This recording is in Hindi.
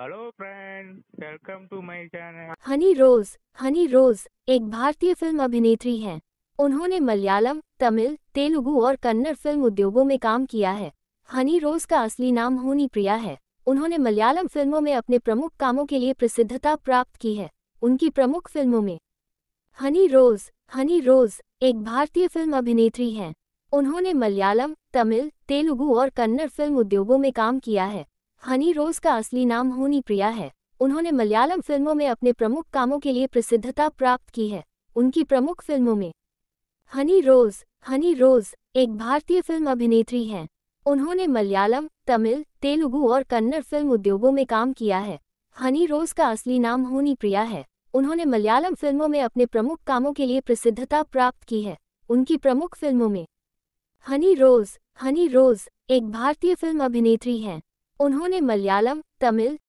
hello friend welcome to my channel honey rose honey rose एक भारतीय फिल्म अभिनेत्री हैं उन्होंने मलयालम तमिल तेलुगु और कन्नड़ फिल्म उद्योगों में काम किया है हनी रोज का असली नाम होनी प्रिया है उन्होंने मलयालम फिल्मों में अपने प्रमुख कामों के लिए प्रसिद्धता प्राप्त की है उनकी प्रमुख फिल्मों में हनी रोज हनी रोज एक भारतीय फिल्म अभिनेत्री हैं उन्होंने मलयालम तमिल तेलुगु और कन्नड़ फिल्म उद्योगों में काम किया है हनी रोज का असली नाम होनी प्रिया है उन्होंने मलयालम फिल्मों में अपने प्रमुख कामों के लिए प्रसिद्धता प्राप्त की है उनकी प्रमुख फिल्मों में हनी रोज हनी रोज एक भारतीय फिल्म अभिनेत्री हैं उन्होंने मलयालम तमिल तेलुगु और कन्नड़ फिल्म उद्योगों में काम किया है हनी रोज का असली नाम होनी प्रिया है उन्होंने मलयालम फिल्मों में अपने प्रमुख कामों के लिए प्रसिद्धता प्राप्त की है उनकी प्रमुख फिल्मों में हनी रोज हनी रोज एक भारतीय फिल्म अभिनेत्री हैं उन्होंने मलयालम तमिल